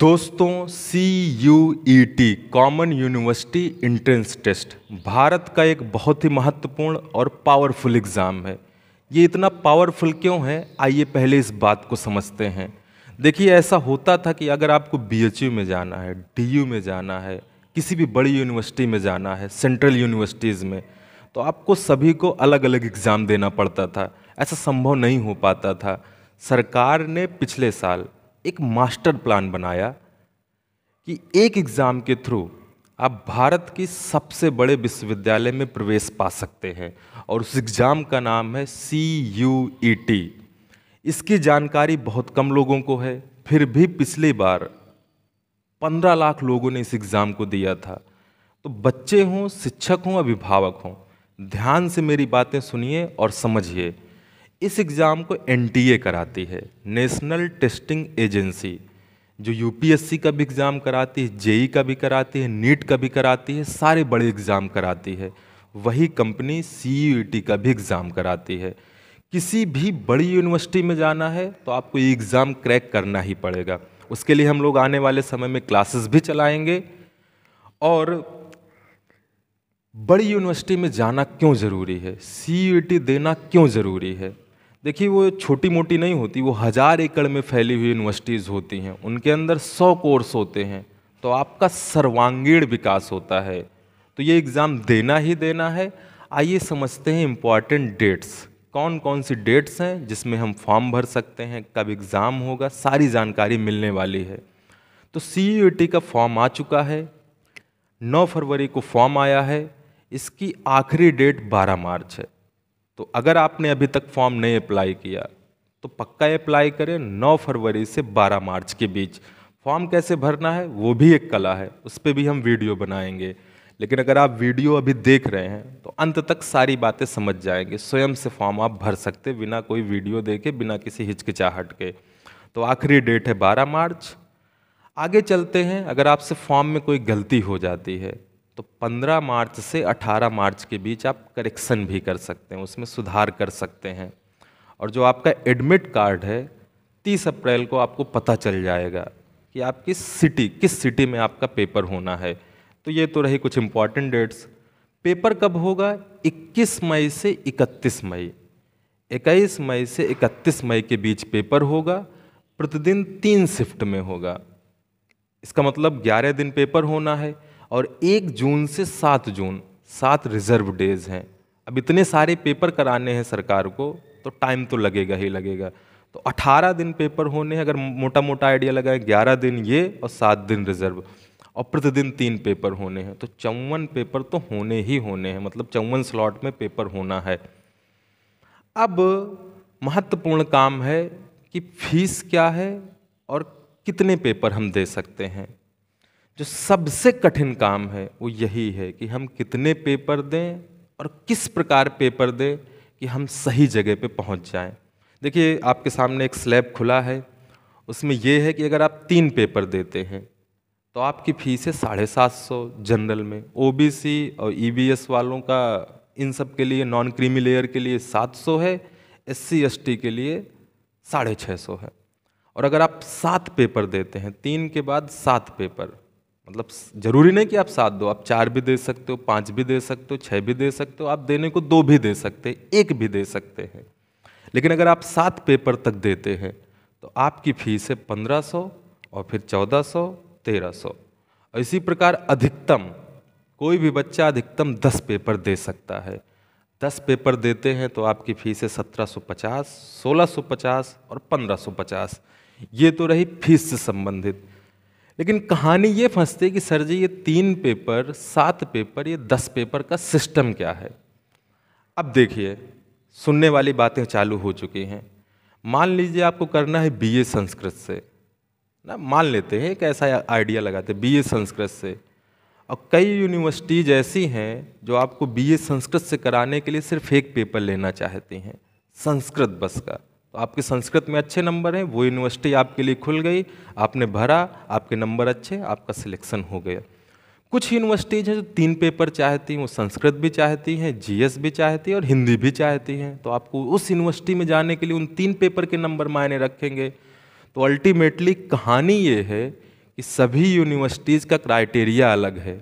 दोस्तों C U E T common university entrance test Bharat का एक बहुत ही महत्वपूर्ण और पावरफुल एग्ज़ाम है ये इतना पावरफुल क्यों है आइए पहले इस बात को समझते हैं देखिए ऐसा होता था कि अगर आपको बी में जाना है डी में जाना है किसी भी बड़ी यूनिवर्सिटी में जाना है सेंट्रल यूनिवर्सिटीज़ में तो आपको सभी को अलग अलग एग्ज़ाम देना पड़ता था ऐसा संभव नहीं हो पाता था सरकार ने पिछले साल एक मास्टर प्लान बनाया कि एक एग्ज़ाम के थ्रू आप भारत की सबसे बड़े विश्वविद्यालय में प्रवेश पा सकते हैं और उस एग्ज़ाम का नाम है सी यू ई टी इसकी जानकारी बहुत कम लोगों को है फिर भी पिछली बार पंद्रह लाख लोगों ने इस एग्ज़ाम को दिया था तो बच्चे हों शिक्षक हों अभिभावक हों ध्यान से मेरी बातें सुनिए और समझिए इस एग्ज़ाम को एन कराती है नेशनल टेस्टिंग एजेंसी जो यू का भी एग्ज़ाम कराती है जेई e का भी कराती है नीट e का भी कराती है सारे बड़े एग्ज़ाम कराती है वही कंपनी सी e का भी एग्ज़ाम कराती है किसी भी बड़ी यूनिवर्सिटी में जाना है तो आपको ये एग्ज़ाम क्रैक करना ही पड़ेगा उसके लिए हम लोग आने वाले समय में क्लासेस भी चलाएंगे और बड़ी यूनिवर्सिटी में जाना क्यों ज़रूरी है सी देना क्यों ज़रूरी है देखिए वो छोटी मोटी नहीं होती वो हज़ार एकड़ में फैली हुई यूनिवर्सिटीज़ होती हैं उनके अंदर सौ कोर्स होते हैं तो आपका सर्वांगीण विकास होता है तो ये एग्ज़ाम देना ही देना है आइए समझते हैं इम्पॉर्टेंट डेट्स कौन कौन सी डेट्स हैं जिसमें हम फॉर्म भर सकते हैं कब एग्ज़ाम होगा सारी जानकारी मिलने वाली है तो सी का फॉर्म आ चुका है 9 फरवरी को फॉर्म आया है इसकी आखिरी डेट 12 मार्च है तो अगर आपने अभी तक फॉर्म नहीं अप्लाई किया तो पक्का अप्लाई करें 9 फरवरी से 12 मार्च के बीच फॉर्म कैसे भरना है वो भी एक कला है उस पर भी हम वीडियो बनाएंगे लेकिन अगर आप वीडियो अभी देख रहे हैं तो अंत तक सारी बातें समझ जाएंगे स्वयं से फॉर्म आप भर सकते बिना कोई वीडियो देखे बिना किसी हिचकिचाहट के तो आखिरी डेट है 12 मार्च आगे चलते हैं अगर आपसे फॉर्म में कोई गलती हो जाती है तो 15 मार्च से 18 मार्च के बीच आप करेक्शन भी कर सकते हैं उसमें सुधार कर सकते हैं और जो आपका एडमिट कार्ड है 30 अप्रैल को आपको पता चल जाएगा कि आप किस सिटी किस सिटी में आपका पेपर होना है तो ये तो रही कुछ इम्पॉर्टेंट डेट्स पेपर कब होगा 21 मई से 31 मई 21 मई से 31 मई के बीच पेपर होगा प्रतिदिन तीन शिफ्ट में होगा इसका मतलब 11 दिन पेपर होना है और एक जून से सात जून सात रिजर्व डेज हैं अब इतने सारे पेपर कराने हैं सरकार को तो टाइम तो लगेगा ही लगेगा तो 18 दिन पेपर होने हैं अगर मोटा मोटा आइडिया लगाए 11 दिन ये और सात दिन रिजर्व और प्रतिदिन तीन पेपर होने हैं तो चौवन पेपर तो होने ही होने हैं मतलब चौवन स्लॉट में पेपर होना है अब महत्वपूर्ण काम है कि फीस क्या है और कितने पेपर हम दे सकते हैं जो सबसे कठिन काम है वो यही है कि हम कितने पेपर दें और किस प्रकार पेपर दें कि हम सही जगह पे पहुंच जाएं। देखिए आपके सामने एक स्लैब खुला है उसमें ये है कि अगर आप तीन पेपर देते हैं तो आपकी फ़ीस है साढ़े सात सौ जनरल में ओबीसी और ईबीएस वालों का इन सब के लिए नॉन क्रीमी लेयर के लिए सात सौ है एस सी के लिए साढ़े छः सौ है और अगर आप सात पेपर देते हैं तीन के बाद सात पेपर मतलब ज़रूरी नहीं कि आप सात दो आप चार भी दे सकते हो पाँच भी दे सकते हो छः भी दे सकते हो आप देने को दो भी दे सकते हैं एक भी दे सकते हैं लेकिन अगर आप सात पेपर तक देते हैं तो आपकी फीस है पंद्रह सौ और फिर चौदह सौ तेरह सौ इसी प्रकार अधिकतम कोई भी बच्चा अधिकतम दस पेपर दे सकता है दस पेपर देते हैं तो आपकी फ़ीस है सत्रह सौ पचास सोलह सौ पचास और पंद्रह सौ पचास ये तो रही फीस से संबंधित लेकिन कहानी ये फंसती है कि सर जी ये तीन पेपर सात पेपर ये दस पेपर का सिस्टम क्या है अब देखिए सुनने वाली बातें चालू हो चुकी हैं मान लीजिए आपको करना है बीए संस्कृत से ना मान लेते हैं एक ऐसा आइडिया लगाते बीए संस्कृत से और कई यूनिवर्सिटीज ऐसी हैं जो आपको बीए संस्कृत से कराने के लिए सिर्फ एक पेपर लेना चाहती हैं संस्कृत बस का तो आपके संस्कृत में अच्छे नंबर हैं वो यूनिवर्सिटी आपके लिए खुल गई आपने भरा आपके नंबर अच्छे आपका सिलेक्शन हो गया कुछ यूनिवर्सिटीज़ हैं जो तीन पेपर चाहती हैं वो संस्कृत भी चाहती हैं जीएस भी चाहती हैं और हिंदी भी चाहती हैं तो आपको उस यूनिवर्सिटी में जाने के लिए उन तीन पेपर के नंबर मायने रखेंगे तो अल्टीमेटली कहानी ये है कि सभी यूनिवर्सिटीज़ का क्राइटेरिया अलग है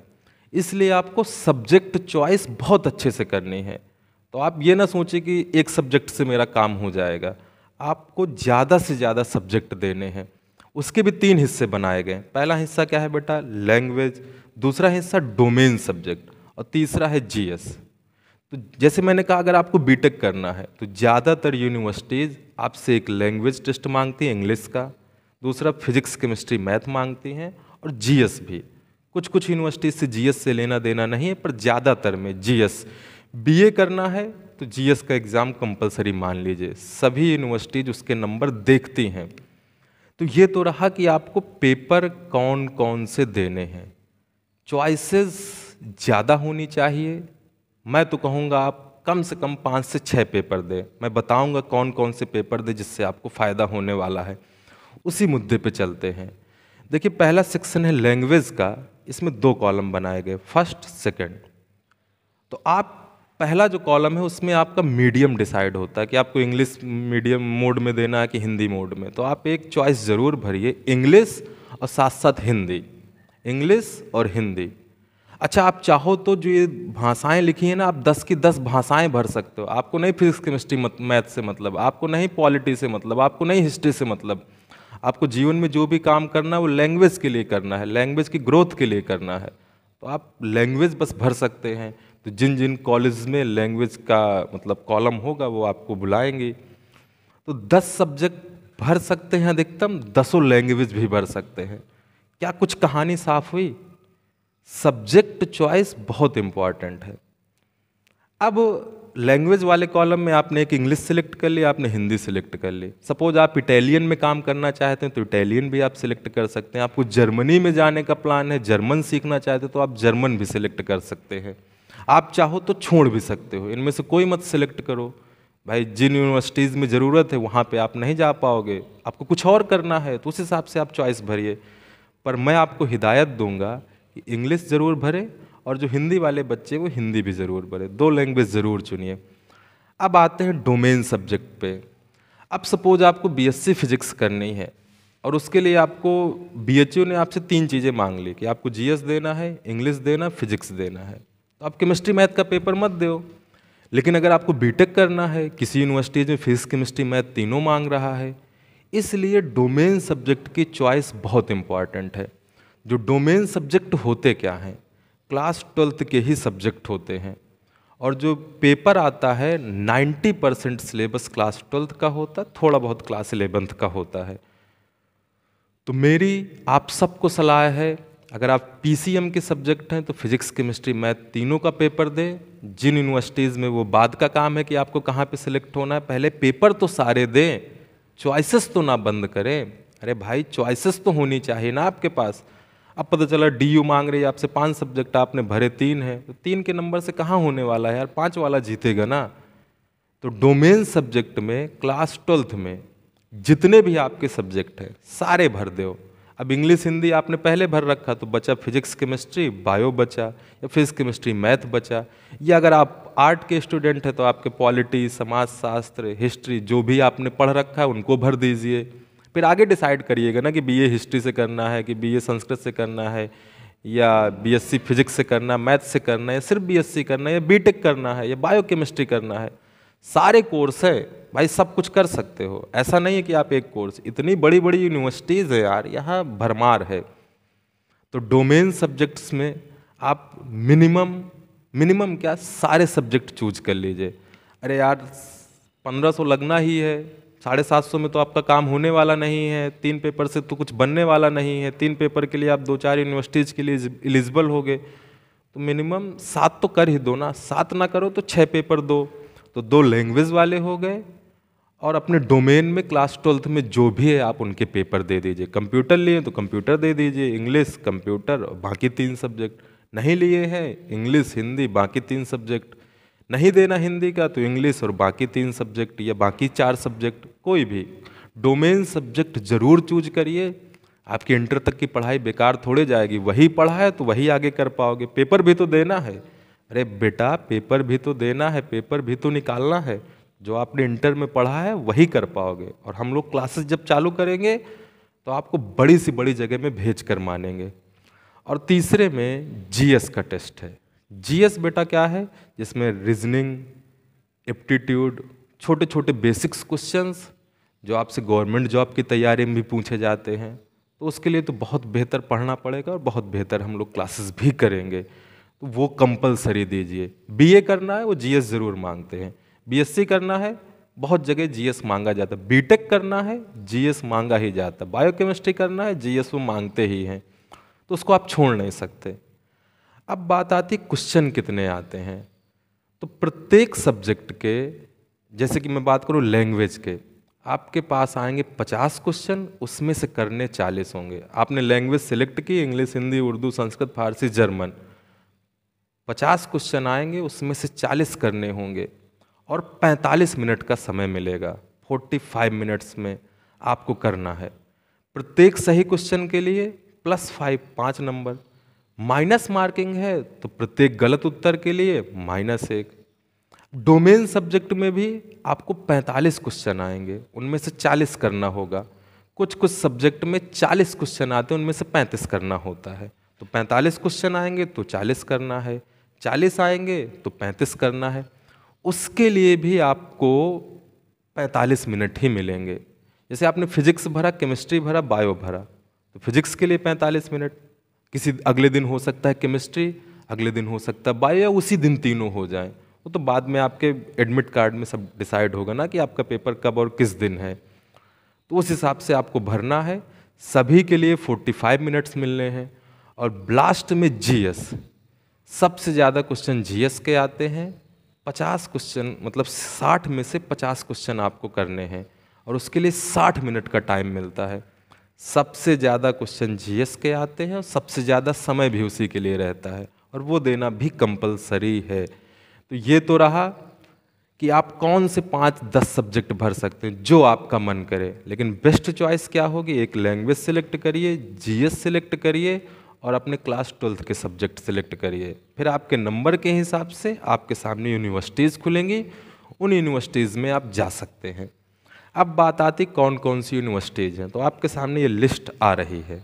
इसलिए आपको सब्जेक्ट चॉइस बहुत अच्छे से करनी है तो आप ये ना सोचें कि एक सब्जेक्ट से मेरा काम हो जाएगा आपको ज़्यादा से ज़्यादा सब्जेक्ट देने हैं उसके भी तीन हिस्से बनाए गए पहला हिस्सा क्या है बेटा लैंग्वेज दूसरा हिस्सा डोमेन सब्जेक्ट और तीसरा है जी तो जैसे मैंने कहा अगर आपको बी करना है तो ज़्यादातर यूनिवर्सिटीज़ आपसे एक लैंग्वेज टेस्ट मांगती हैं इंग्लिश का दूसरा फिजिक्स केमिस्ट्री मैथ मांगती हैं और जी भी कुछ कुछ यूनिवर्सिटीज से जीएस से लेना देना नहीं है पर ज़्यादातर में जीएस बीए करना है तो जीएस का एग्ज़ाम कंपलसरी मान लीजिए सभी यूनिवर्सिटीज उसके नंबर देखती हैं तो ये तो रहा कि आपको पेपर कौन कौन से देने हैं चॉइसेस ज़्यादा होनी चाहिए मैं तो कहूँगा आप कम से कम पाँच से छः पेपर दें मैं बताऊँगा कौन कौन से पेपर दें जिससे आपको फ़ायदा होने वाला है उसी मुद्दे पे चलते हैं देखिए पहला सेक्शन है लैंग्वेज का इसमें दो कॉलम बनाए गए फर्स्ट सेकंड तो आप पहला जो कॉलम है उसमें आपका मीडियम डिसाइड होता है कि आपको इंग्लिश मीडियम मोड में देना है कि हिंदी मोड में तो आप एक चॉइस ज़रूर भरिए इंग्लिश और साथ साथ हिंदी इंग्लिश और हिंदी अच्छा आप चाहो तो जो ये भाषाएं लिखी हैं ना आप दस की दस भाषाएं भर सकते हो आपको नहीं फिजिक्स केमिस्ट्री मैथ से मतलब आपको नहीं पॉलिटी से मतलब आपको नहीं हिस्ट्री से मतलब आपको जीवन में जो भी काम करना है वो लैंग्वेज के लिए करना है लैंग्वेज की ग्रोथ के लिए करना है तो आप लैंग्वेज बस भर सकते हैं तो जिन जिन कॉलेज में लैंग्वेज का मतलब कॉलम होगा वो आपको बुलाएंगे तो दस सब्जेक्ट भर सकते हैं अधिकतम दसों लैंग्वेज भी भर सकते हैं क्या कुछ कहानी साफ हुई सब्जेक्ट चॉइस बहुत इम्पॉर्टेंट है अब लैंग्वेज वाले कॉलम में आपने एक इंग्लिश सिलेक्ट कर ली आपने हिंदी सिलेक्ट कर ली सपोज आप इटालियन में काम करना चाहते हैं तो इटालियन भी आप सिलेक्ट कर सकते हैं आपको जर्मनी में जाने का प्लान है जर्मन सीखना चाहते हैं तो आप जर्मन भी सिलेक्ट कर सकते हैं आप चाहो तो छोड़ भी सकते हो इनमें से कोई मत सेलेक्ट करो भाई जिन यूनिवर्सिटीज़ में ज़रूरत है वहाँ पे आप नहीं जा पाओगे आपको कुछ और करना है तो उस हिसाब से आप चॉइस भरिए पर मैं आपको हिदायत दूंगा कि इंग्लिश ज़रूर भरे और जो हिंदी वाले बच्चे वो हिंदी भी ज़रूर भरे दो लैंग्वेज ज़रूर चुनिए अब आते हैं डोमेन सब्जेक्ट पे अब सपोज आपको बीएससी फिजिक्स करनी है और उसके लिए आपको बीएचयू ने आपसे तीन चीज़ें मांग ली कि आपको जीएस देना है इंग्लिश देना फिजिक्स देना है तो आप केमिस्ट्री मैथ का पेपर मत दो लेकिन अगर आपको बीटेक करना है किसी यूनिवर्सिटीज़ में फिजिक्स केमिस्ट्री मैथ तीनों मांग रहा है इसलिए डोमेन सब्जेक्ट की चॉइस बहुत इम्पॉर्टेंट है जो डोमेन सब्जेक्ट होते क्या हैं क्लास ट्वेल्थ के ही सब्जेक्ट होते हैं और जो पेपर आता है 90 परसेंट सिलेबस क्लास ट्वेल्थ का होता है थोड़ा बहुत क्लास एलेवेंथ का होता है तो मेरी आप सबको सलाह है अगर आप पी के सब्जेक्ट हैं तो फिजिक्स केमिस्ट्री मैथ तीनों का पेपर दें जिन यूनिवर्सिटीज़ में वो बाद का काम है कि आपको कहाँ पे सिलेक्ट होना है पहले पेपर तो सारे दें चॉइसेस तो ना बंद करें अरे भाई चॉइसेस तो होनी चाहिए ना आपके पास अब पता चला डी मांग रही है आपसे पाँच सब्जेक्ट आपने भरे तीन हैं तो तीन के नंबर से कहाँ होने वाला है यार पाँच वाला जीतेगा ना तो डोमेन सब्जेक्ट में क्लास ट्वेल्थ में जितने भी आपके सब्जेक्ट हैं सारे भर दो अब इंग्लिश हिंदी आपने पहले भर रखा तो बचा फिजिक्स केमिस्ट्री बायो बचा या फिजिक्स केमिस्ट्री मैथ बचा या अगर आप आर्ट के स्टूडेंट हैं तो आपके पॉलिटी समाज शास्त्र हिस्ट्री जो भी आपने पढ़ रखा है उनको भर दीजिए फिर आगे डिसाइड करिएगा ना कि बीए हिस्ट्री से करना है कि बीए संस्कृत से करना है या बीएससी फिजिक्स से करना मैथ से करना है सिर्फ बीएससी करना है या बीटेक करना है या बायोकेमिस्ट्री करना है सारे कोर्स है भाई सब कुछ कर सकते हो ऐसा नहीं है कि आप एक कोर्स इतनी बड़ी बड़ी यूनिवर्सिटीज़ है यार यहाँ भरमार है तो डोमेन सब्जेक्ट्स में आप मिनिमम मिनिमम क्या सारे सब्जेक्ट चूज कर लीजिए अरे यार पंद्रह सौ लगना ही है साढ़े सात सौ में तो आपका काम होने वाला नहीं है तीन पेपर से तो कुछ बनने वाला नहीं है तीन पेपर के लिए आप दो चार यूनिवर्सिटीज़ के लिए एलिजिबल हो गए तो मिनिमम सात तो कर ही दो ना सात ना करो तो छः पेपर दो तो दो लैंग्वेज वाले हो गए और अपने डोमेन में क्लास ट्वेल्थ में जो भी है आप उनके पेपर दे दीजिए कंप्यूटर लिए तो कंप्यूटर दे दीजिए इंग्लिश कंप्यूटर बाकी तीन सब्जेक्ट नहीं लिए हैं इंग्लिश हिंदी बाकी तीन सब्जेक्ट नहीं देना हिंदी का तो इंग्लिश और बाकी तीन सब्जेक्ट या बाकी चार सब्जेक्ट कोई भी डोमेन सब्जेक्ट ज़रूर चूज करिए आपकी इंटर तक की पढ़ाई बेकार थोड़े जाएगी वही पढ़ा है तो वही आगे कर पाओगे पेपर भी तो देना है अरे बेटा पेपर भी तो देना है पेपर भी तो निकालना है जो आपने इंटर में पढ़ा है वही कर पाओगे और हम लोग क्लासेस जब चालू करेंगे तो आपको बड़ी सी बड़ी जगह में भेज कर मानेंगे और तीसरे में जीएस का टेस्ट है जीएस बेटा क्या है जिसमें रीजनिंग एप्टीट्यूड छोटे छोटे बेसिक्स क्वेश्चंस जो आपसे गवर्नमेंट जॉब की तैयारी में भी पूछे जाते हैं तो उसके लिए तो बहुत बेहतर पढ़ना पड़ेगा और बहुत बेहतर हम लोग क्लासेस भी करेंगे तो वो कंपलसरी दीजिए बीए करना है वो जीएस ज़रूर मांगते हैं बीएससी करना है बहुत जगह जीएस मांगा जाता है बीटेक करना है जीएस मांगा ही जाता है बायोकेमिस्ट्री करना है जीएस वो मांगते ही हैं तो उसको आप छोड़ नहीं सकते अब बात आती क्वेश्चन कितने आते हैं तो प्रत्येक सब्जेक्ट के जैसे कि मैं बात करूँ लैंग्वेज के आपके पास आएंगे पचास क्वेश्चन उसमें से करने चालीस होंगे आपने लैंग्वेज सिलेक्ट की इंग्लिश हिंदी उर्दू संस्कृत फारसी जर्मन पचास क्वेश्चन आएंगे उसमें से चालीस करने होंगे और पैंतालीस मिनट का समय मिलेगा फोर्टी फाइव मिनट्स में आपको करना है प्रत्येक सही क्वेश्चन के लिए प्लस फाइव पाँच नंबर माइनस मार्किंग है तो प्रत्येक गलत उत्तर के लिए माइनस एक डोमेन सब्जेक्ट में भी आपको 45 क्वेश्चन आएंगे उनमें से 40 करना होगा कुछ कुछ सब्जेक्ट में 40 क्वेश्चन आते हैं उनमें से 35 करना होता है तो 45 क्वेश्चन आएंगे तो 40 करना है चालीस आएंगे तो पैंतीस करना है उसके लिए भी आपको पैंतालीस मिनट ही मिलेंगे जैसे आपने फिजिक्स भरा केमिस्ट्री भरा बायो भरा तो फिजिक्स के लिए पैंतालीस मिनट किसी अगले दिन हो सकता है केमिस्ट्री अगले दिन हो सकता है बायो या उसी दिन तीनों हो जाएं वो तो बाद में आपके एडमिट कार्ड में सब डिसाइड होगा ना कि आपका पेपर कब और किस दिन है तो उस हिसाब से आपको भरना है सभी के लिए 45 मिनट्स मिलने हैं और ब्लास्ट में जीएस सबसे ज़्यादा क्वेश्चन जीएस के आते हैं पचास क्वेश्चन मतलब साठ में से पचास क्वेश्चन आपको करने हैं और उसके लिए साठ मिनट का टाइम मिलता है सबसे ज़्यादा क्वेश्चन जीएस के आते हैं और सबसे ज़्यादा समय भी उसी के लिए रहता है और वो देना भी कंपलसरी है तो ये तो रहा कि आप कौन से पाँच दस सब्जेक्ट भर सकते हैं जो आपका मन करे लेकिन बेस्ट चॉइस क्या होगी एक लैंग्वेज सेलेक्ट करिए जीएस सेलेक्ट करिए और अपने क्लास ट्वेल्थ के सब्जेक्ट सेलेक्ट करिए फिर आपके नंबर के हिसाब से आपके सामने यूनिवर्सिटीज़ खुलेंगी उन यूनिवर्सिटीज़ में आप जा सकते हैं अब बात आती कौन कौन सी यूनिवर्सिटीज़ हैं तो आपके सामने ये लिस्ट आ रही है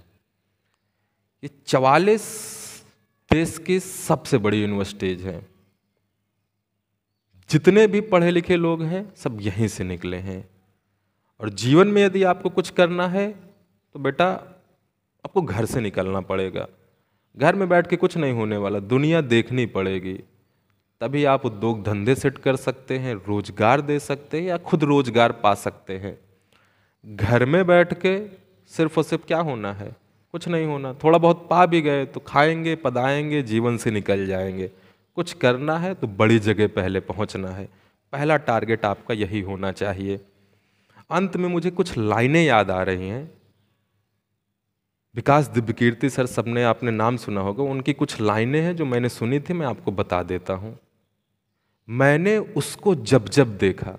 ये चवालीस देश की सबसे बड़ी यूनिवर्सिटीज़ हैं जितने भी पढ़े लिखे लोग हैं सब यहीं से निकले हैं और जीवन में यदि आपको कुछ करना है तो बेटा आपको घर से निकलना पड़ेगा घर में बैठ के कुछ नहीं होने वाला दुनिया देखनी पड़ेगी तभी आप उद्योग धंधे सेट कर सकते हैं रोजगार दे सकते हैं या खुद रोजगार पा सकते हैं घर में बैठ के सिर्फ और सिर्फ क्या होना है कुछ नहीं होना थोड़ा बहुत पा भी गए तो खाएंगे पदाएंगे जीवन से निकल जाएंगे कुछ करना है तो बड़ी जगह पहले पहुंचना है पहला टारगेट आपका यही होना चाहिए अंत में मुझे कुछ लाइनें याद आ रही हैं विकास दिव्यकीर्ति सर सबने आपने नाम सुना होगा उनकी कुछ लाइनें हैं जो मैंने सुनी थी मैं आपको बता देता हूँ मैंने उसको जब जब देखा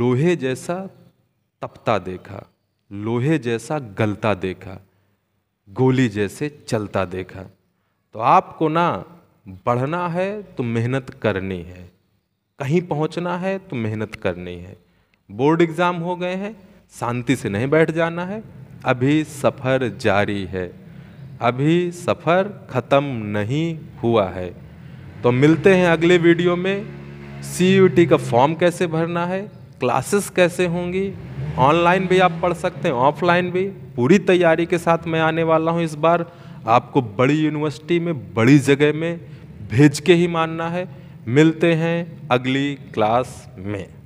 लोहे जैसा तपता देखा लोहे जैसा गलता देखा गोली जैसे चलता देखा तो आपको ना बढ़ना है तो मेहनत करनी है कहीं पहुंचना है तो मेहनत करनी है बोर्ड एग्ज़ाम हो गए हैं शांति से नहीं बैठ जाना है अभी सफ़र जारी है अभी सफ़र ख़त्म नहीं हुआ है तो मिलते हैं अगले वीडियो में सी का फॉर्म कैसे भरना है क्लासेस कैसे होंगी ऑनलाइन भी आप पढ़ सकते हैं ऑफलाइन भी पूरी तैयारी के साथ मैं आने वाला हूं इस बार आपको बड़ी यूनिवर्सिटी में बड़ी जगह में भेज के ही मानना है मिलते हैं अगली क्लास में